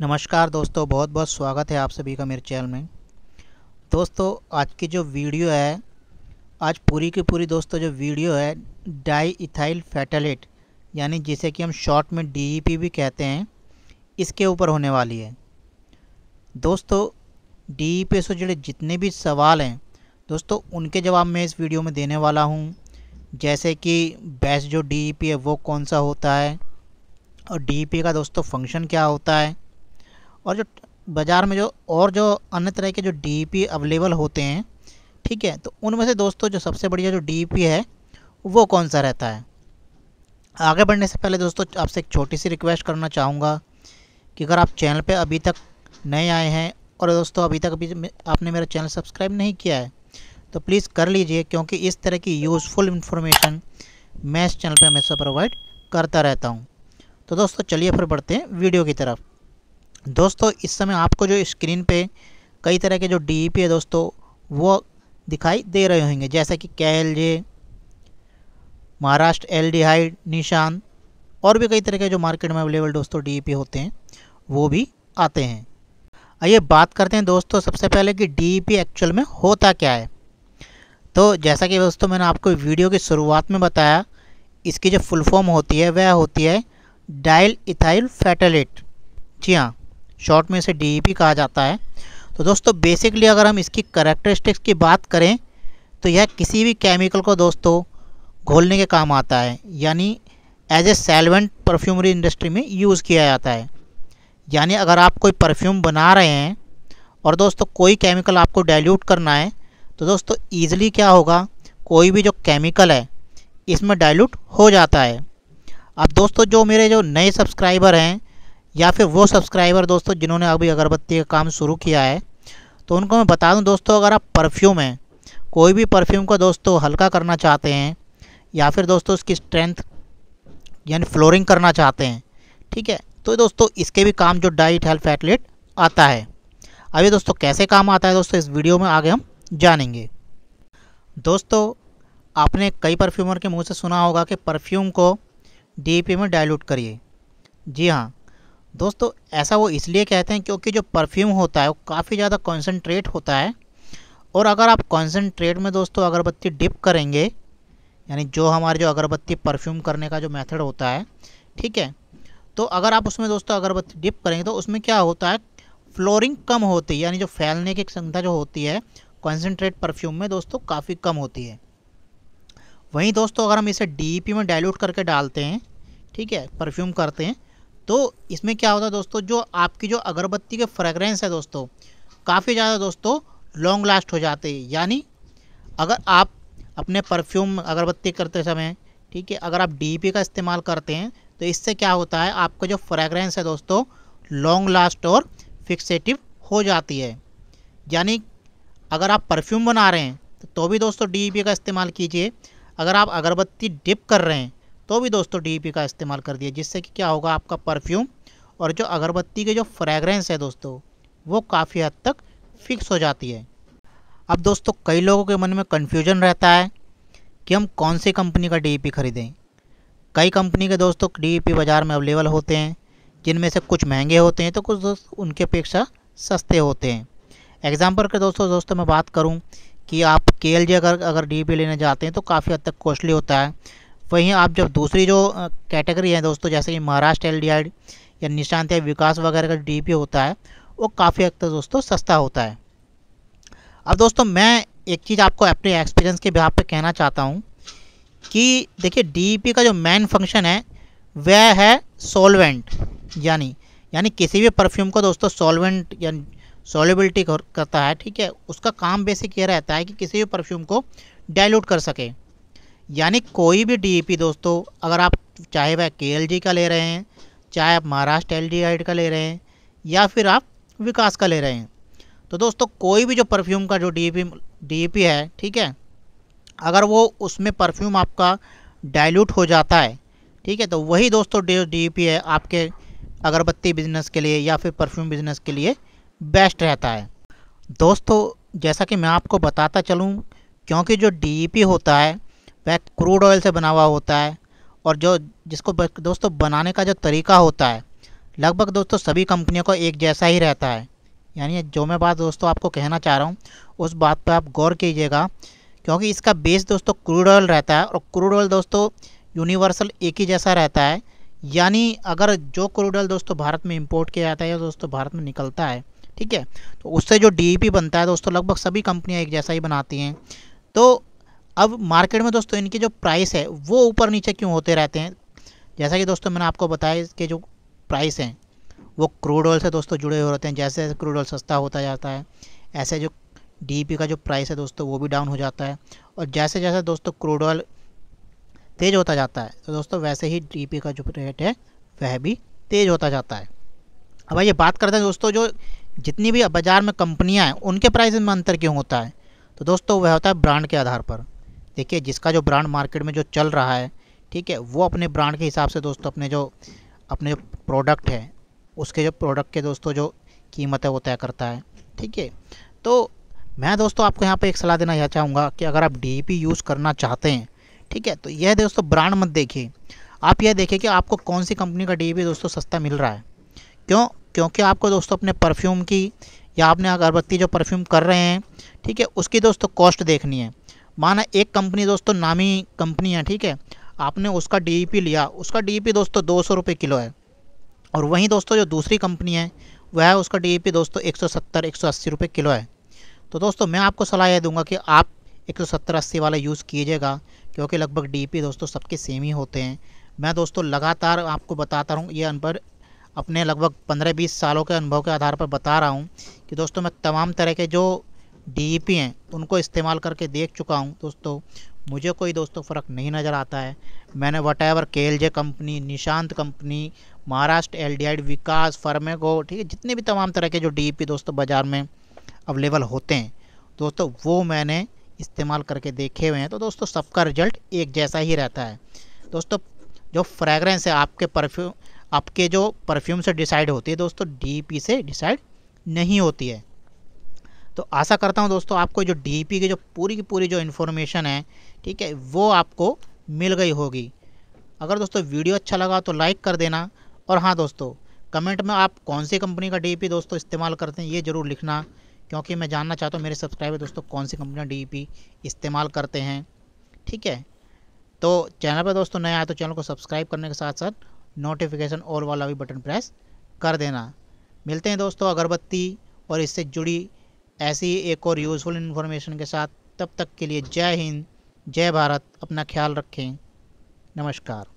नमस्कार दोस्तों बहुत बहुत स्वागत है आप सभी का मेरे चैनल में दोस्तों आज की जो वीडियो है आज पूरी की पूरी दोस्तों जो वीडियो है डाई इथाइल फैटलेट यानी जिसे कि हम शॉर्ट में डी भी कहते हैं इसके ऊपर होने वाली है दोस्तों डी ई से जुड़े जितने भी सवाल हैं दोस्तों उनके जवाब मैं इस वीडियो में देने वाला हूँ जैसे कि बेस्ट जो डी है वो कौन सा होता है और डी का दोस्तों फंक्शन क्या होता है और जो बाज़ार में जो और जो अन्य तरह के जो डी अवेलेबल होते हैं ठीक है तो उनमें से दोस्तों जो सबसे बढ़िया जो डी है वो कौन सा रहता है आगे बढ़ने से पहले दोस्तों आपसे एक छोटी सी रिक्वेस्ट करना चाहूँगा कि अगर आप चैनल पे अभी तक नए आए हैं और दोस्तों अभी तक अभी आपने मेरा चैनल सब्सक्राइब नहीं किया है तो प्लीज़ कर लीजिए क्योंकि इस तरह की यूज़फुल इन्फॉर्मेशन मैं इस चैनल पर हमेशा प्रोवाइड करता रहता हूँ तो दोस्तों चलिए फिर बढ़ते हैं वीडियो की तरफ दोस्तों इस समय आपको जो स्क्रीन पे कई तरह के जो डी e है दोस्तों वो दिखाई दे रहे होंगे जैसे कि K L J Maharashtra aldehyde निशान और भी कई तरह के जो मार्केट में अवेलेबल दोस्तों डी e होते हैं वो भी आते हैं आइए बात करते हैं दोस्तों सबसे पहले कि डी एक्चुअल e में होता क्या है तो जैसा कि दोस्तों मैंने आपको वीडियो की शुरुआत में बताया इसकी जो फुल फॉर्म होती है वह होती है डायल इथाइल फैटलेट जी हाँ शॉर्ट में इसे डी e कहा जाता है तो दोस्तों बेसिकली अगर हम इसकी करेक्टरिस्टिक्स की बात करें तो यह किसी भी केमिकल को दोस्तों घोलने के काम आता है यानी as a solvent perfumery industry में यूज़ किया जाता है यानी अगर आप कोई परफ्यूम बना रहे हैं और दोस्तों कोई केमिकल आपको डाइल्यूट करना है तो दोस्तों ईज़िली क्या होगा कोई भी जो केमिकल है इसमें डाइल्यूट हो जाता है अब दोस्तों जो मेरे जो नए सब्सक्राइबर हैं या फिर वो सब्सक्राइबर दोस्तों जिन्होंने अभी अगरबत्ती का काम शुरू किया है तो उनको मैं बता दूं दोस्तों अगर आप परफ्यूम हैं कोई भी परफ्यूम को दोस्तों हल्का करना चाहते हैं या फिर दोस्तों उसकी स्ट्रेंथ यानी फ्लोरिंग करना चाहते हैं ठीक है तो दोस्तों इसके भी काम जो डाइट हेल्थ एटलेट आता है अभी दोस्तों कैसे काम आता है दोस्तों इस वीडियो में आगे हम जानेंगे दोस्तों आपने कई परफ्यूमर के मुंह से सुना होगा कि परफ्यूम को डीपी में डाइल्यूट करिए जी हाँ दोस्तों ऐसा वो इसलिए कहते हैं क्योंकि जो परफ्यूम होता है वो काफ़ी ज़्यादा कॉन्सनट्रेट होता है और अगर आप कॉन्सनट्रेट में दोस्तों अगरबत्ती डिप करेंगे यानी जो हमारे जो अगरबत्ती परफ्यूम करने का जो मेथड होता है ठीक है तो अगर आप उसमें दोस्तों अगरबत्ती डिप करेंगे तो उसमें क्या होता है फ्लोरिंग कम होती है यानी जो फैलने की क्षमता जो होती है कॉन्सनट्रेट परफ्यूम में दोस्तों काफ़ी कम होती है वहीं दोस्तों अगर हम इसे डी में डायल्यूट करके डालते हैं ठीक है परफ्यूम करते हैं तो इसमें क्या होता है दोस्तों जो आपकी जो अगरबत्ती के फ्रेगरेंस है दोस्तों काफ़ी ज़्यादा दोस्तों लॉन्ग लास्ट हो जाते हैं यानी अगर आप अपने परफ्यूम अगरबत्ती करते समय ठीक है अगर आप डी का इस्तेमाल करते हैं तो इससे क्या होता है आपका जो फ्रेगरेंस है दोस्तों लॉन्ग लास्ट और फिक्सेटिव हो जाती है यानी अगर आप परफ्यूम बना रहे हैं तो, तो भी दोस्तों डी का इस्तेमाल कीजिए अगर आप अगरबत्ती डिप कर रहे हैं तो भी दोस्तों डी का इस्तेमाल कर दिया जिससे कि क्या होगा आपका परफ्यूम और जो अगरबत्ती के जो फ्रेगरेंस है दोस्तों वो काफ़ी हद तक फिक्स हो जाती है अब दोस्तों कई लोगों के मन में कन्फ्यूजन रहता है कि हम कौन सी कंपनी का डी खरीदें कई कंपनी के दोस्तों डी बाज़ार में अवेलेबल होते हैं जिनमें से कुछ महंगे होते हैं तो कुछ दोस्त उनके अपेक्षा सस्ते होते हैं एग्ज़ाम्पल के दोस्तों दोस्तों मैं बात करूं कि आप के अगर अगर डी लेने जाते हैं तो काफ़ी हद तक कॉस्टली होता है वहीं आप जब दूसरी जो कैटेगरी है दोस्तों जैसे कि महाराष्ट्र एल या निशांत या विकास वगैरह का डी होता है वो काफ़ी हद तक दोस्तों सस्ता होता है अब दोस्तों मैं एक चीज़ आपको अपने एक्सपीरियंस के बिहार पर कहना चाहता हूँ कि देखिए डी का जो मेन फंक्शन है वह है सॉल्वेंट यानी यानी किसी भी परफ्यूम को दोस्तों सॉल्वेंट या सॉलिबिलिटी करता है ठीक है उसका काम बेसिक ये रहता है कि किसी भी परफ्यूम को डाइल्यूट कर सके यानी कोई भी डीईपी e दोस्तों अगर आप चाहे वह के का ले रहे हैं चाहे आप महाराष्ट्र एल का ले रहे हैं या फिर आप विकास का ले रहे हैं तो दोस्तों कोई भी जो परफ्यूम का जो डी पी e e है ठीक है अगर वो उसमें परफ्यूम आपका डाइल्यूट हो जाता है ठीक है तो वही दोस्तों पी है आपके अगरबत्ती बिजनेस के लिए या फिर परफ्यूम बिजनेस के लिए बेस्ट रहता है दोस्तों जैसा कि मैं आपको बताता चलूँ क्योंकि जो पी होता है वह क्रूड ऑयल से बना हुआ होता है और जो जिसको दोस्तों बनाने का जो तरीका होता है लगभग दोस्तों सभी कंपनियों का एक जैसा ही रहता है यानी जो मैं बात दोस्तों आपको कहना चाह रहा हूँ उस बात पर आप गौर कीजिएगा क्योंकि इसका बेस दोस्तों क्रूड ऑयल रहता है और क्रूड ऑयल दोस्तों यूनिवर्सल एक ही जैसा रहता है यानी अगर जो क्रूड ऑयल दोस्तों भारत में इंपोर्ट किया जाता है या दोस्तों भारत में निकलता है ठीक है तो उससे जो डीईपी e बनता है दोस्तों लगभग सभी कंपनियाँ एक जैसा ही बनाती हैं तो अब मार्केट में दोस्तों इनके जो प्राइस है वो ऊपर नीचे क्यों होते रहते हैं जैसा कि दोस्तों मैंने आपको बताया इसके जो प्राइस हैं वो क्रूड ऑयल से दोस्तों जुड़े हुए होते हैं जैसे जैसे क्रूड ऑयल सस्ता होता जाता है ऐसे जो डी का जो प्राइस है दोस्तों वो भी डाउन हो जाता है और जैसे जैसे दोस्तों क्रूड ऑयल तेज़ होता जाता है तो दोस्तों वैसे ही डी का जो रेट है वह भी तेज़ होता जाता है अब ये बात करते हैं दोस्तों जो जितनी भी बाज़ार में कंपनियाँ हैं उनके प्राइस में अंतर क्यों होता है तो दोस्तों वह होता है ब्रांड के आधार पर देखिए जिसका जो ब्रांड मार्केट में जो चल रहा है ठीक है वो अपने ब्रांड के हिसाब से दोस्तों अपने जो अपने जो प्रोडक्ट है उसके जो प्रोडक्ट के दोस्तों जो कीमत है वो तय करता है ठीक है तो मैं दोस्तों आपको यहाँ पर एक सलाह देना यह चाहूँगा कि अगर आप डी यूज़ करना चाहते हैं ठीक है तो यह दोस्तों ब्रांड मत देखिए आप यह देखिए कि आपको कौन सी कंपनी का डी दोस्तों सस्ता मिल रहा है क्यों क्योंकि आपको दोस्तों अपने परफ्यूम की या आपने अगरबत्ती जो परफ्यूम कर रहे हैं ठीक है उसकी दोस्तों कॉस्ट देखनी है माना एक कंपनी दोस्तों नामी कंपनी है ठीक है आपने उसका डीईपी e लिया उसका डीईपी e दोस्तों दो सौ रुपये किलो है और वहीं दोस्तों जो दूसरी कंपनी है वह है उसका डीईपी e दोस्तों एक सौ सत्तर एक सौ अस्सी रुपये किलो है तो दोस्तों मैं आपको सलाह यह दूंगा कि आप एक सौ सत्तर अस्सी वाला यूज़ कीजिएगा क्योंकि लगभग पी दोस्तों सबके सेम ही होते हैं मैं दोस्तों लगातार आपको बताता हूँ ये अनुभव अपने लगभग पंद्रह बीस सालों के अनुभव के आधार पर बता रहा हूँ कि दोस्तों मैं तमाम तरह के जो पी हैं उनको इस्तेमाल करके देख चुका हूँ दोस्तों मुझे कोई दोस्तों फ़र्क नहीं नज़र आता है मैंने वट एवर के कंपनी निशांत कंपनी महाराष्ट्र एल विकास फर्मेगो ठीक है जितने भी तमाम तरह के जो डी e दोस्तों बाज़ार में अवेलेबल होते हैं दोस्तों वो मैंने इस्तेमाल करके देखे हुए हैं तो दोस्तों सबका रिजल्ट एक जैसा ही रहता है दोस्तों जो फ्रेगरेंस है आपके परफ्यूम आपके जो परफ्यूम से डिसाइड होती है दोस्तों डी e से डिसाइड नहीं होती है तो आशा करता हूँ दोस्तों आपको जो डी की जो पूरी की पूरी जो इन्फॉर्मेशन है ठीक है वो आपको मिल गई होगी अगर दोस्तों वीडियो अच्छा लगा तो लाइक कर देना और हाँ दोस्तों कमेंट में आप कौन सी कंपनी का डी दोस्तों इस्तेमाल करते हैं ये ज़रूर लिखना क्योंकि मैं जानना चाहता हूँ मेरे सब्सक्राइबर दोस्तों कौन सी कंपनी का डी इस्तेमाल करते हैं ठीक है तो चैनल पर दोस्तों नया आए तो चैनल को सब्सक्राइब करने के साथ साथ नोटिफिकेशन ऑल वाला भी बटन प्रेस कर देना मिलते हैं दोस्तों अगरबत्ती और इससे जुड़ी ऐसी ही एक और यूज़फुल इन्फॉर्मेशन के साथ तब तक के लिए जय हिंद जय भारत अपना ख्याल रखें नमस्कार